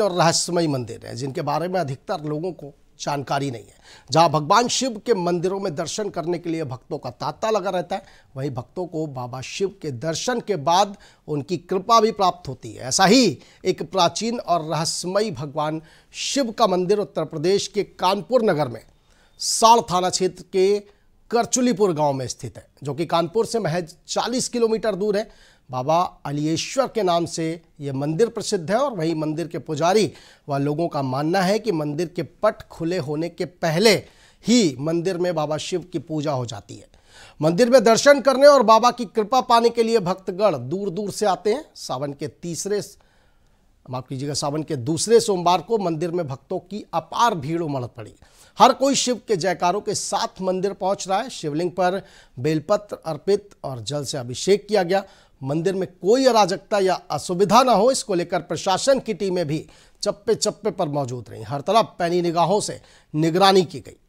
और रहस्यमय मंदिर है जिनके बारे में अधिकतर लोगों को जानकारी नहीं है जहां भगवान शिव के मंदिरों में दर्शन करने के लिए भक्तों का तांता लगा रहता है वहीं भक्तों को बाबा शिव के दर्शन के बाद उनकी कृपा भी प्राप्त होती है ऐसा ही एक प्राचीन और रहस्यमय भगवान शिव का मंदिर उत्तर प्रदेश के कानपुर नगर में साड़ थाना क्षेत्र के करचुलीपुर गांव में स्थित है जो कि कानपुर से महज 40 किलोमीटर दूर है बाबा अलीश्वर के नाम से ये मंदिर प्रसिद्ध है और वही मंदिर के पुजारी व लोगों का मानना है कि मंदिर के पट खुले होने के पहले ही मंदिर में बाबा शिव की पूजा हो जाती है मंदिर में दर्शन करने और बाबा की कृपा पाने के लिए भक्तगण दूर दूर से आते हैं सावन के तीसरे माफ कीजिएगा सावन के दूसरे सोमवार को मंदिर में भक्तों की अपार भीड़ उमड़ पड़ी हर कोई शिव के जयकारों के साथ मंदिर पहुंच रहा है शिवलिंग पर बेलपत्र अर्पित और जल से अभिषेक किया गया मंदिर में कोई अराजकता या असुविधा ना हो इसको लेकर प्रशासन की टीमें भी चप्पे चप्पे पर मौजूद रहीं हर तरफ पैनी निगाहों से निगरानी की गई